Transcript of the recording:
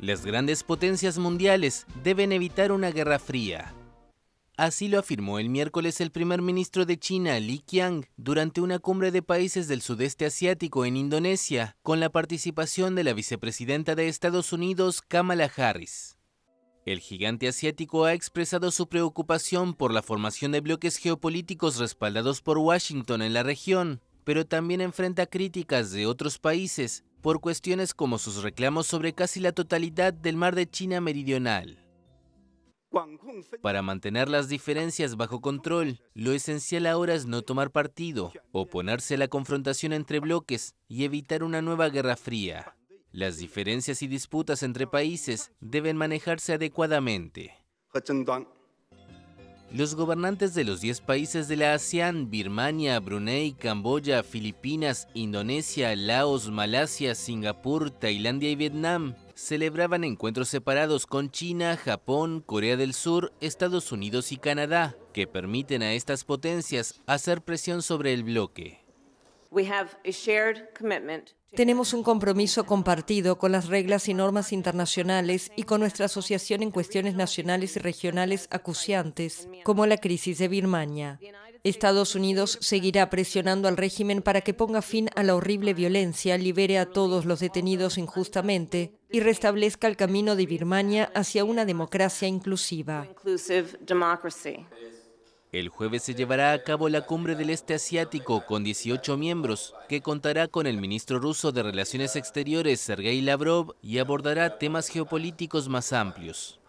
Las grandes potencias mundiales deben evitar una guerra fría. Así lo afirmó el miércoles el primer ministro de China, Li Qiang, durante una cumbre de países del sudeste asiático en Indonesia, con la participación de la vicepresidenta de Estados Unidos, Kamala Harris. El gigante asiático ha expresado su preocupación por la formación de bloques geopolíticos respaldados por Washington en la región, pero también enfrenta críticas de otros países por cuestiones como sus reclamos sobre casi la totalidad del mar de China meridional. Para mantener las diferencias bajo control, lo esencial ahora es no tomar partido, oponerse a la confrontación entre bloques y evitar una nueva guerra fría. Las diferencias y disputas entre países deben manejarse adecuadamente. Los gobernantes de los 10 países de la ASEAN, Birmania, Brunei, Camboya, Filipinas, Indonesia, Laos, Malasia, Singapur, Tailandia y Vietnam, celebraban encuentros separados con China, Japón, Corea del Sur, Estados Unidos y Canadá, que permiten a estas potencias hacer presión sobre el bloque. Tenemos un compromiso compartido con las reglas y normas internacionales y con nuestra asociación en cuestiones nacionales y regionales acuciantes, como la crisis de Birmania. Estados Unidos seguirá presionando al régimen para que ponga fin a la horrible violencia, libere a todos los detenidos injustamente y restablezca el camino de Birmania hacia una democracia inclusiva. El jueves se llevará a cabo la cumbre del Este Asiático con 18 miembros, que contará con el ministro ruso de Relaciones Exteriores, Sergei Lavrov, y abordará temas geopolíticos más amplios.